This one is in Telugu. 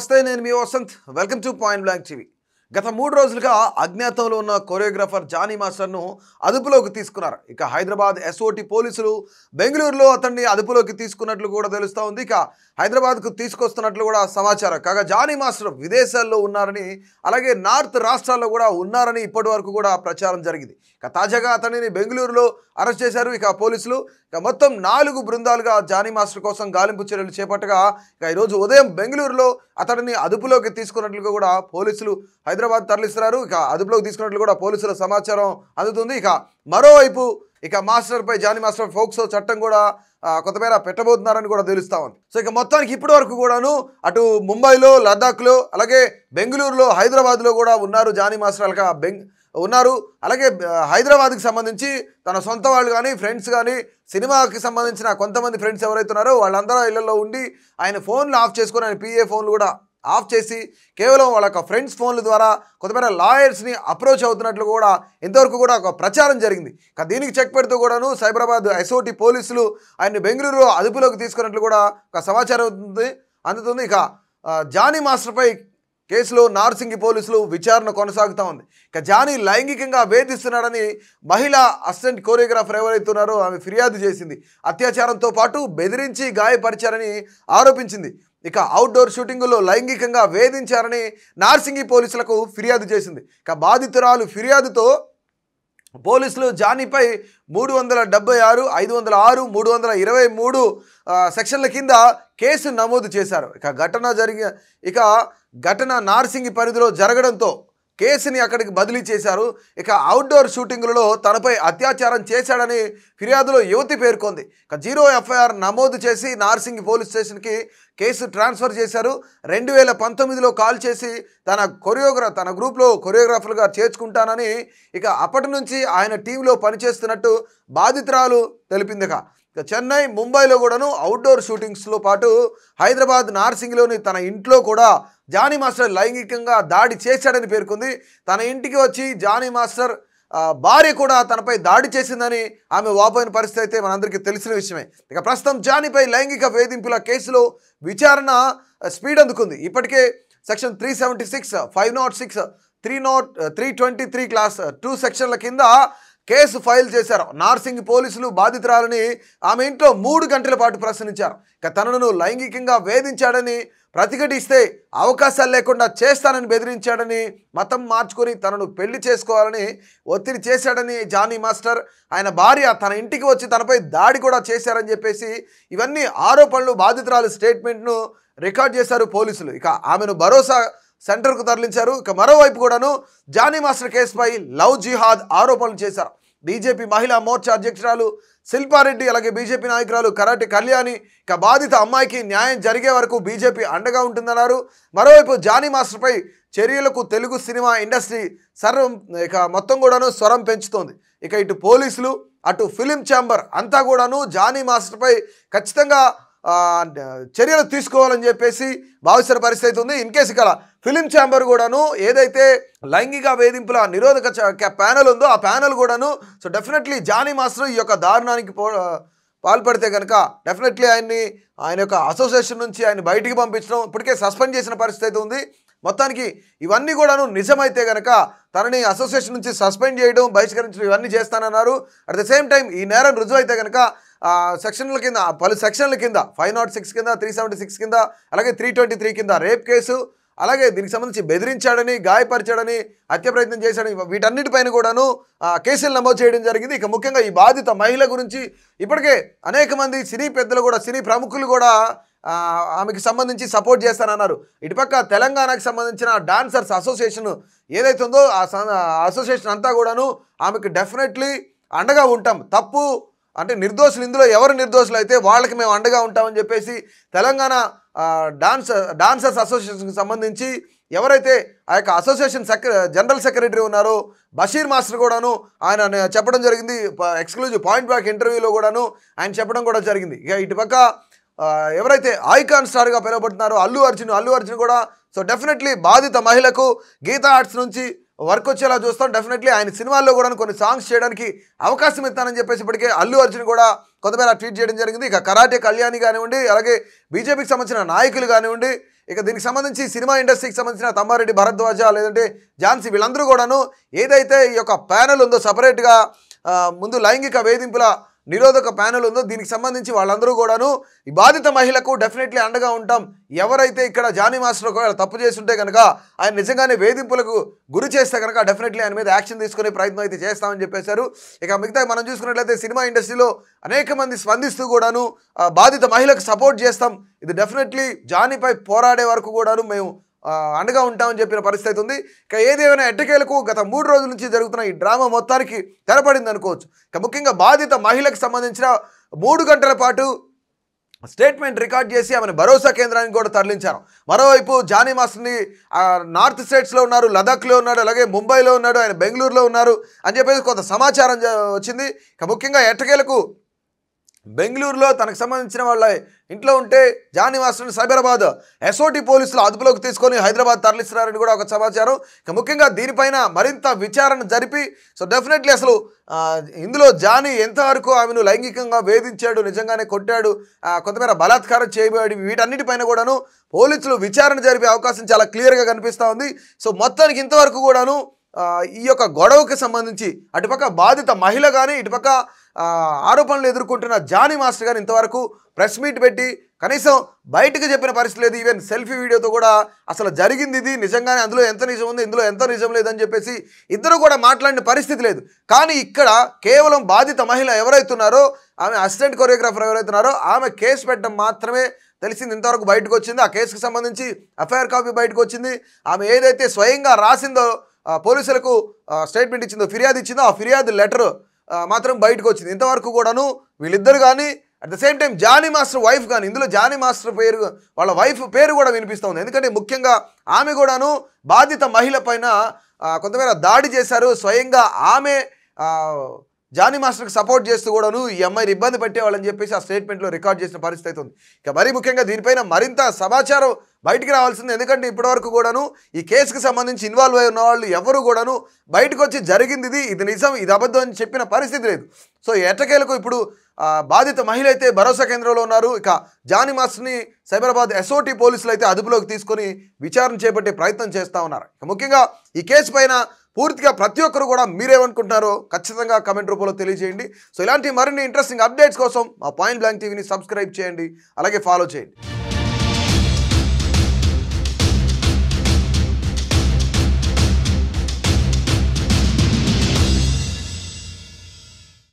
నమస్తే నేను మీ Vasanth welcome to point blank TV గత మూడు రోజులుగా అజ్ఞాతంలో ఉన్న కొరియోగ్రాఫర్ జానీ మాస్టర్ను అదుపులోకి తీసుకున్నారు ఇక హైదరాబాద్ ఎస్ఓటి పోలీసులు బెంగళూరులో అతన్ని అదుపులోకి తీసుకున్నట్లు కూడా తెలుస్తూ ఉంది ఇక హైదరాబాద్కు తీసుకొస్తున్నట్లు కూడా సమాచారం కాగా జానీ మాస్టర్ విదేశాల్లో ఉన్నారని అలాగే నార్త్ రాష్ట్రాల్లో కూడా ఉన్నారని ఇప్పటి వరకు కూడా ప్రచారం జరిగింది ఇక తాజాగా అతనిని బెంగళూరులో అరెస్ట్ చేశారు ఇక పోలీసులు ఇక మొత్తం నాలుగు బృందాలుగా జానీ మాస్టర్ కోసం గాలింపు చర్యలు చేపట్టగా ఇక ఈరోజు ఉదయం బెంగళూరులో అతడిని అదుపులోకి తీసుకున్నట్లుగా కూడా పోలీసులు హైదరాబాద్ తరలిస్తున్నారు ఇక అదుపులోకి తీసుకున్నట్లు కూడా పోలీసుల సమాచారం అందుతుంది ఇక మరోవైపు ఇక మాస్టర్పై జానీ మాస్టర్ ఫోక్సో చట్టం కూడా కొత్తమేర పెట్టబోతున్నారని కూడా తెలుస్తా ఉంది సో ఇక మొత్తానికి ఇప్పటి వరకు కూడాను అటు ముంబైలో లద్దాఖ్లో అలాగే బెంగళూరులో హైదరాబాద్లో కూడా ఉన్నారు జానీ మాస్టర్ అలాగే బెంగ్ ఉన్నారు అలాగే హైదరాబాద్కి సంబంధించి తన సొంత వాళ్ళు కానీ ఫ్రెండ్స్ కానీ సినిమాకి సంబంధించిన కొంతమంది ఫ్రెండ్స్ ఎవరైతే ఉన్నారో వాళ్ళందరూ ఇళ్లలో ఉండి ఆయన ఫోన్లు ఆఫ్ చేసుకొని ఆయన పిఏ ఫోన్లు కూడా ఆఫ్ చేసి కేవలం వాళ్ళ యొక్క ఫ్రెండ్స్ ఫోన్ల ద్వారా కొంతమేర లాయర్స్ని అప్రోచ్ అవుతున్నట్లు కూడా ఇంతవరకు కూడా ఒక ప్రచారం జరిగింది దీనికి చెక్ పెడుతూ కూడాను సైబరాబాద్ ఎస్ఓటి పోలీసులు ఆయన్ని బెంగళూరులో అదుపులోకి తీసుకున్నట్లు కూడా ఒక సమాచారం అందుతుంది ఇక జానీ మాస్టర్పై కేసులో నార్సింగి పోలీసులు విచారణ కొనసాగుతూ ఉంది ఇక జానీ లైంగికంగా వేధిస్తున్నాడని మహిళా అసిస్టెంట్ కోరియోగ్రాఫర్ ఎవరైతున్నారో ఆమె ఫిర్యాదు చేసింది అత్యాచారంతో పాటు బెదిరించి గాయపరిచారని ఆరోపించింది ఇక అవుట్డోర్ షూటింగులో లైంగికంగా వేధించారని నార్సింగి పోలీసులకు ఫిర్యాదు చేసింది ఇక బాధితురాలు ఫిర్యాదుతో పోలీసులు జానీపై మూడు వందల డెబ్బై ఆరు ఐదు వందల ఆరు మూడు వందల ఇరవై మూడు సెక్షన్ల కింద కేసు నమోదు చేశారు ఇక ఘటన జరిగిన ఇక ఘటన నార్సింగి పరిధిలో జరగడంతో కేసుని అక్కడికి బదిలీ చేశారు ఇక అవుట్డోర్ షూటింగులలో తనపై అత్యాచారం చేశాడని ఫిర్యాదులో యువతి పేర్కొంది ఇక జీరో ఎఫ్ఐఆర్ నమోదు చేసి నార్సింగ్ పోలీస్ స్టేషన్కి కేసు ట్రాన్స్ఫర్ చేశారు రెండు వేల పంతొమ్మిదిలో కాల్ చేసి తన కొరియోగ్రా తన గ్రూప్లో కొరియోగ్రాఫర్గా చేర్చుకుంటానని ఇక అప్పటి నుంచి ఆయన టీంలో పనిచేస్తున్నట్టు బాధితురాలు తెలిపిందిగా ఇక చెన్నై ముంబైలో కూడాను అవుట్డోర్ షూటింగ్స్లో పాటు హైదరాబాద్ నార్సింగ్లోని తన ఇంట్లో కూడా జానీ మాస్టర్ లైంగికంగా దాడి చేశాడని పేర్కొంది తన ఇంటికి వచ్చి జానీ మాస్టర్ భార్య కూడా తనపై దాడి చేసిందని ఆమె వాపోయిన పరిస్థితి అయితే మనందరికీ తెలిసిన విషయమే ఇక ప్రస్తుతం జానీపై లైంగిక వేధింపుల కేసులో విచారణ స్పీడ్ అందుకుంది ఇప్పటికే section three seventy six five nought six three nought three twenty three clause two సెక్షన్ల కింద కేసు ఫైల్ చేశారు నార్సింగ్ పోలీసులు బాధితురాలని ఆమె ఇంట్లో మూడు గంటల పాటు ప్రశ్నించారు ఇక తనను లైంగికంగా వేధించాడని ప్రతిఘటిస్తే అవకాశాలు లేకుండా చేస్తానని బెదిరించాడని మతం మార్చుకొని తనను పెళ్లి చేసుకోవాలని ఒత్తిడి చేశాడని జానీ మాస్టర్ ఆయన భార్య తన ఇంటికి వచ్చి తనపై దాడి కూడా చేశారని చెప్పేసి ఇవన్నీ ఆరోపణలు బాధితురాలు స్టేట్మెంట్ను రికార్డ్ చేశారు పోలీసులు ఇక ఆమెను భరోసా సెంటర్కు తరలించారు ఇక మరోవైపు కూడాను జానీ మాస్టర్ కేసుపై లవ్ జిహాద్ ఆరోపణలు చేశారు బీజేపీ మహిళా మోర్చా అధ్యక్షురాలు శిల్పారెడ్డి అలాగే బీజేపీ నాయకురాలు కరాటి కళ్యాణి ఇక బాధిత అమ్మాయికి న్యాయం జరిగే వరకు బీజేపీ అండగా ఉంటుందన్నారు మరోవైపు జానీ మాస్టర్పై చర్యలకు తెలుగు సినిమా ఇండస్ట్రీ సర్వం ఇక మొత్తం కూడాను స్వరం పెంచుతోంది ఇక ఇటు పోలీసులు అటు ఫిలిం ఛాంబర్ అంతా కూడాను జానీ మాస్టర్పై ఖచ్చితంగా చర్యలు తీసుకోవాలని చెప్పేసి భావిస్తున్న పరిస్థితి ఉంది ఇన్కేస్ ఇక్కడ ఫిలిం ఛాంబర్ కూడాను ఏదైతే లైంగిక వేధింపుల నిరోధక ప్యానెల్ ఉందో ఆ ప్యానెల్ కూడాను సో డెఫినెట్లీ జానీ మాస్టర్ ఈ యొక్క దారుణానికి పో పాల్పడితే కనుక డెఫినెట్లీ ఆయన్ని ఆయన యొక్క అసోసియేషన్ నుంచి ఆయన బయటికి పంపించడం ఇప్పటికే సస్పెండ్ చేసిన పరిస్థితి ఉంది మొత్తానికి ఇవన్నీ కూడాను నిజమైతే కనుక తనని అసోసియేషన్ నుంచి సస్పెండ్ చేయడం బహిష్కరించడం ఇవన్నీ చేస్తానన్నారు అట్ ద సేమ్ టైం ఈ నేరం రుజువైతే కనుక సెక్షన్ల కింద పలు సెక్షన్ల కింద ఫైవ్ నాట్ సిక్స్ కింద త్రీ సెవెంటీ సిక్స్ కింద అలాగే త్రీ ట్వంటీ త్రీ కింద రేప్ కేసు అలాగే దీనికి సంబంధించి బెదిరించాడని గాయపరిచాడని హత్య ప్రయత్నం చేశాడని వీటన్నిటిపైన కూడాను కేసులు నమోదు చేయడం జరిగింది ఇక ముఖ్యంగా ఈ బాధిత మహిళ గురించి ఇప్పటికే అనేక మంది సినీ పెద్దలు కూడా సినీ ప్రముఖులు కూడా ఆమెకి సంబంధించి సపోర్ట్ చేస్తానన్నారు ఇటుపక్క తెలంగాణకు సంబంధించిన డాన్సర్స్ అసోసియేషన్ ఏదైతే ఉందో ఆ అసోసియేషన్ అంతా కూడాను ఆమెకు డెఫినెట్లీ అండగా ఉంటాం తప్పు అంటే నిర్దోషులు ఇందులో ఎవరు నిర్దోషులు అయితే వాళ్ళకి మేము అండగా ఉంటామని చెప్పేసి తెలంగాణ డాన్స్ డాన్సర్స్ అసోసియేషన్కి సంబంధించి ఎవరైతే ఆ యొక్క అసోసియేషన్ సెక్ర జనరల్ సెక్రటరీ ఉన్నారో బషీర్ మాస్టర్ కూడాను ఆయన చెప్పడం జరిగింది ఎక్స్క్లూజివ్ పాయింట్ బ్యాక్ ఇంటర్వ్యూలో కూడాను ఆయన చెప్పడం కూడా జరిగింది ఇక ఇటుపక్క ఎవరైతే ఐకాన్ స్టార్గా పిలువబడుతున్నారో అల్లు అర్జున్ అల్లు అర్జున్ కూడా సో డెఫినెట్లీ బాధిత మహిళకు గీతా ఆర్ట్స్ నుంచి వర్క్ వచ్చేలా చూస్తాం డెఫినెట్లీ ఆయన సినిమాల్లో కూడా కొన్ని సాంగ్స్ చేయడానికి అవకాశం ఇస్తానని చెప్పేసి ఇప్పటికే అల్లు అర్జున్ కూడా కొంతమేర ట్వీట్ చేయడం జరిగింది ఇక కరాటే కళ్యాణి కానివ్వండి అలాగే బీజేపీకి సంబంధించిన నాయకులు కానివ్వండి ఇక దీనికి సంబంధించి సినిమా ఇండస్ట్రీకి సంబంధించిన తమ్మారెడ్డి భరద్వాజ లేదంటే ఝాన్సీ వీళ్ళందరూ కూడాను ఏదైతే ఈ యొక్క ప్యానల్ ఉందో సపరేట్గా ముందు లైంగిక వేధింపుల నిరోధక ప్యానెల్ ఉందో దీనికి సంబంధించి వాళ్ళందరూ కూడాను ఈ బాధిత మహిళకు డెఫినెట్లీ అండగా ఉంటాం ఎవరైతే ఇక్కడ జానీ మాస్టర్ ఒకవేళ తప్పు చేస్తుంటే కనుక ఆయన నిజంగానే వేధింపులకు గురి చేస్తే కనుక డెఫినెట్లీ ఆయన మీద యాక్షన్ తీసుకునే ప్రయత్నం అయితే చేస్తామని చెప్పేశారు ఇక మిగతా మనం చూసుకున్నట్లయితే సినిమా ఇండస్ట్రీలో అనేక మంది స్పందిస్తూ కూడాను బాధిత మహిళకు సపోర్ట్ చేస్తాం ఇది డెఫినెట్లీ జానీపై పోరాడే వరకు కూడాను మేము అండగా ఉంటామని చెప్పిన పరిస్థితి ఉంది ఇక ఏదేమైనా ఎట్టకేలకు గత మూడు రోజుల నుంచి జరుగుతున్న ఈ డ్రామా మొత్తానికి తెరపడింది అనుకోవచ్చు ఇక ముఖ్యంగా బాధిత మహిళకు సంబంధించిన మూడు గంటల పాటు స్టేట్మెంట్ రికార్డ్ చేసి ఆమెను భరోసా కేంద్రానికి కూడా తరలించారు మరోవైపు జానీ మాస్టర్ని నార్త్ స్టేట్స్లో ఉన్నారు లదాఖ్లో ఉన్నాడు అలాగే ముంబైలో ఉన్నాడు ఆయన బెంగళూరులో ఉన్నారు అని చెప్పేసి కొంత సమాచారం వచ్చింది ఇక ముఖ్యంగా ఎట్టకేలకు బెంగళూరులో తనకు సంబంధించిన వాళ్ళ ఇంట్లో ఉంటే జానివాసులను సైబరాబాద్ ఎస్ఓటి పోలీసులు అదుపులోకి తీసుకొని హైదరాబాద్ తరలిస్తున్నారని కూడా ఒక సమాచారం ఇక ముఖ్యంగా దీనిపైన మరింత విచారణ జరిపి సో డెఫినెట్లీ అసలు ఇందులో జానీ ఎంతవరకు ఆమెను లైంగికంగా వేధించాడు నిజంగానే కొట్టాడు కొంతమేర బలాత్కారం చేయబడి వీటన్నిటిపైన కూడాను పోలీసులు విచారణ జరిపే అవకాశం చాలా క్లియర్గా కనిపిస్తూ ఉంది సో మొత్తానికి ఇంతవరకు కూడాను ఈ యొక్క గొడవకి సంబంధించి అటుపక్క బాధిత మహిళ కానీ ఇటుపక్క ఆరోపణలు ఎదుర్కొంటున్న జానీ మాస్టర్ గారు ఇంతవరకు ప్రెస్ మీట్ పెట్టి కనీసం బయటకు చెప్పిన పరిస్థితి లేదు ఈవెన్ సెల్ఫీ వీడియోతో కూడా అసలు జరిగింది ఇది నిజంగానే అందులో ఎంత నిజం ఉంది ఇందులో ఎంత నిజం లేదని చెప్పేసి ఇద్దరు కూడా మాట్లాడిన పరిస్థితి లేదు కానీ ఇక్కడ కేవలం బాధిత మహిళ ఎవరైతున్నారో ఆమె అసిస్టెంట్ కొరియోగ్రాఫర్ ఎవరైతున్నారో ఆమె కేసు పెట్టడం మాత్రమే తెలిసింది ఇంతవరకు బయటకు వచ్చింది ఆ కేసుకు సంబంధించి ఎఫ్ఐఆర్ కాపీ బయటకు వచ్చింది ఆమె ఏదైతే స్వయంగా రాసిందో పోలీసులకు స్టేట్మెంట్ ఇచ్చిందో ఫిర్యాదు ఇచ్చిందో ఆ ఫిర్యాదు లెటర్ మాత్రం బయటకు వచ్చింది ఇంతవరకు కూడాను వీళ్ళిద్దరు కానీ at the same time Jani master wife కానీ ఇందులో జానీ మాస్టర్ పేరు వాళ్ళ వైఫ్ పేరు కూడా వినిపిస్తుంది ఎందుకంటే ముఖ్యంగా ఆమె కూడాను బాధిత మహిళ పైన కొంతమేర దాడి చేశారు స్వయంగా ఆమె జానీ మాస్టర్కి సపోర్ట్ చేస్తూ కూడాను ఈ అమ్మాయిని ఇబ్బంది పెట్టేవాళ్ళని చెప్పేసి ఆ స్టేట్మెంట్లో రికార్డ్ చేసిన పరిస్థితి ఉంది ఇక మరీ ముఖ్యంగా దీనిపైన మరింత సమాచారం బయటికి రావాల్సింది ఎందుకంటే ఇప్పటివరకు కూడాను ఈ కేసుకు సంబంధించి ఇన్వాల్వ్ అయి ఉన్న వాళ్ళు ఎవరు కూడాను బయటకు వచ్చి జరిగింది ఇది ఇది నిజం ఇది అబద్ధం అని చెప్పిన పరిస్థితి లేదు సో ఎట్టకేలకు ఇప్పుడు బాధిత మహిళ అయితే భరోసా కేంద్రంలో ఉన్నారు ఇక జానీ మాస్టర్ని సైబరాబాద్ ఎస్ఓటీ పోలీసులు అయితే అదుపులోకి తీసుకొని విచారణ చేపట్టే ప్రయత్నం చేస్తూ ఉన్నారు ముఖ్యంగా ఈ కేసు పైన పూర్తిగా ప్రతి ఒక్కరు కూడా మీరేమనుకుంటున్నారో ఖచ్చితంగా కమెంట్ రూపంలో తెలియజేయండి సో ఇలాంటి మరిన్ని ఇంట్రెస్టింగ్ అప్డేట్స్ కోసం మా పాయింట్ బ్లాంక్ టీవీని సబ్స్క్రైబ్ చేయండి అలాగే ఫాలో చేయండి